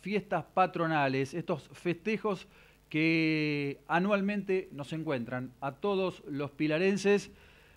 fiestas patronales, estos festejos que anualmente nos encuentran a todos los pilarenses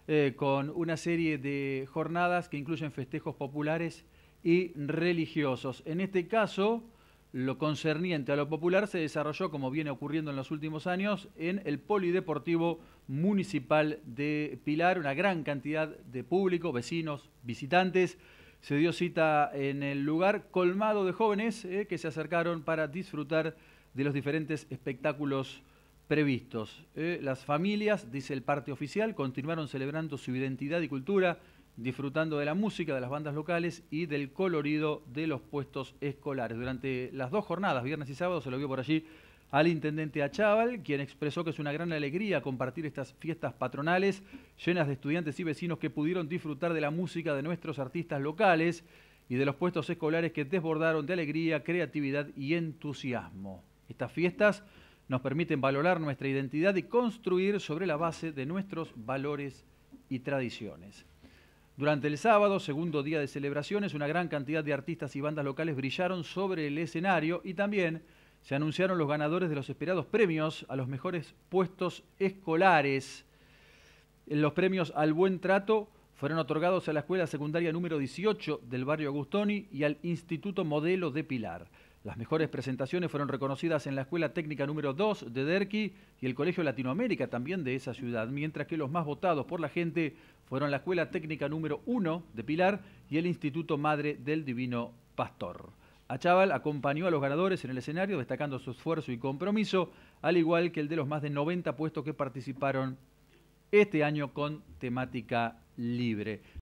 eh, con una serie de jornadas que incluyen festejos populares y religiosos. En este caso, lo concerniente a lo popular se desarrolló, como viene ocurriendo en los últimos años, en el Polideportivo Municipal de Pilar, una gran cantidad de público, vecinos, visitantes se dio cita en el lugar colmado de jóvenes eh, que se acercaron para disfrutar de los diferentes espectáculos previstos. Eh, las familias, dice el parte oficial, continuaron celebrando su identidad y cultura disfrutando de la música de las bandas locales y del colorido de los puestos escolares. Durante las dos jornadas, viernes y sábado, se lo vio por allí al intendente Achával, quien expresó que es una gran alegría compartir estas fiestas patronales llenas de estudiantes y vecinos que pudieron disfrutar de la música de nuestros artistas locales y de los puestos escolares que desbordaron de alegría, creatividad y entusiasmo. Estas fiestas nos permiten valorar nuestra identidad y construir sobre la base de nuestros valores y tradiciones. Durante el sábado, segundo día de celebraciones, una gran cantidad de artistas y bandas locales brillaron sobre el escenario y también se anunciaron los ganadores de los esperados premios a los mejores puestos escolares. Los premios al buen trato fueron otorgados a la Escuela Secundaria número 18 del barrio Agustoni y al Instituto Modelo de Pilar. Las mejores presentaciones fueron reconocidas en la Escuela Técnica número 2 de Derqui y el Colegio Latinoamérica también de esa ciudad, mientras que los más votados por la gente fueron la Escuela Técnica número 1 de Pilar y el Instituto Madre del Divino Pastor. Achával acompañó a los ganadores en el escenario, destacando su esfuerzo y compromiso, al igual que el de los más de 90 puestos que participaron este año con temática libre.